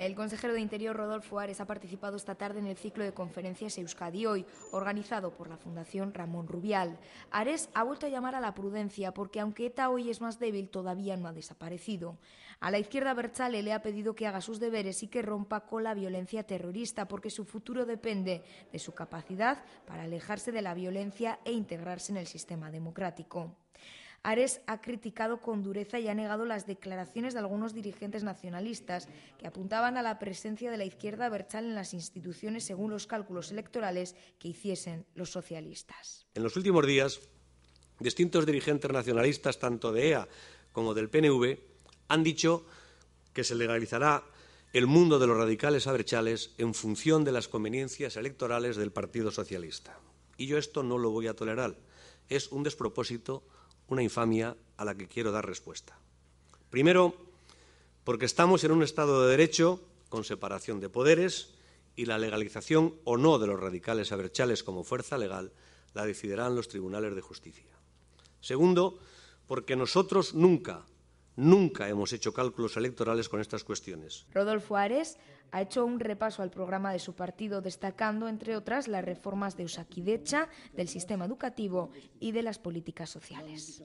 El consejero de Interior Rodolfo Ares ha participado esta tarde en el ciclo de conferencias Euskadi Hoy, organizado por la Fundación Ramón Rubial. Ares ha vuelto a llamar a la prudencia porque aunque ETA hoy es más débil, todavía no ha desaparecido. A la izquierda Berchale le ha pedido que haga sus deberes y que rompa con la violencia terrorista porque su futuro depende de su capacidad para alejarse de la violencia e integrarse en el sistema democrático. Ares ha criticado con dureza y ha negado las declaraciones de algunos dirigentes nacionalistas que apuntaban a la presencia de la izquierda berchal en las instituciones según los cálculos electorales que hiciesen los socialistas. En los últimos días, distintos dirigentes nacionalistas, tanto de EA como del PNV, han dicho que se legalizará el mundo de los radicales abrechales en función de las conveniencias electorales del Partido Socialista. Y yo esto no lo voy a tolerar. Es un despropósito una infamia a la que quiero dar respuesta. Primero, porque estamos en un Estado de Derecho con separación de poderes y la legalización o no de los radicales aberchales como fuerza legal la decidirán los tribunales de justicia. Segundo, porque nosotros nunca Nunca hemos hecho cálculos electorales con estas cuestiones. Rodolfo Ares ha hecho un repaso al programa de su partido, destacando, entre otras, las reformas de Usaquidecha, del sistema educativo y de las políticas sociales.